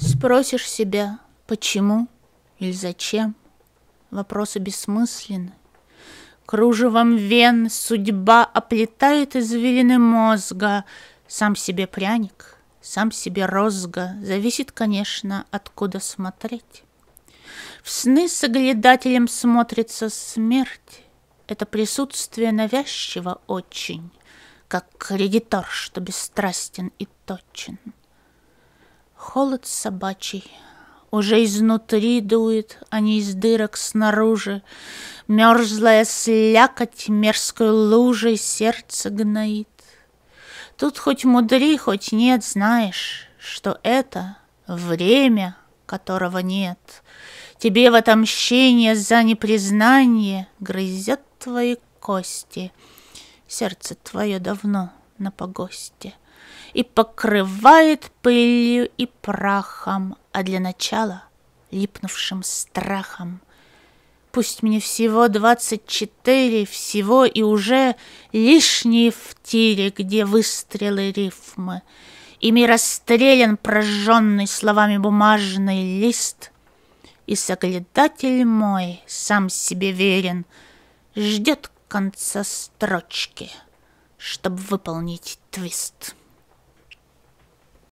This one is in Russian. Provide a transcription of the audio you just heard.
Спросишь себя, почему или зачем? Вопросы бессмысленны. Кружевом вен судьба оплетает извилины мозга. Сам себе пряник, сам себе розга. Зависит, конечно, откуда смотреть. В сны с оглядателем смотрится смерть. Это присутствие навязчиво очень, как кредитор, что бесстрастен и точен. Холод собачий. Уже изнутри дует, а не из дырок снаружи. Мерзлая слякоть мерзкой лужей сердце гноит. Тут хоть мудри, хоть нет, знаешь, что это время, которого нет. Тебе в отомщение за непризнание грызет твои кости. Сердце твое давно на погосте — и покрывает пылью и прахом, а для начала липнувшим страхом. Пусть мне всего двадцать четыре, всего и уже лишние в тире, где выстрелы рифмы. Ими расстрелян прожженный словами бумажный лист, и соглядатель мой, сам себе верен, ждет конца строчки, чтобы выполнить твист.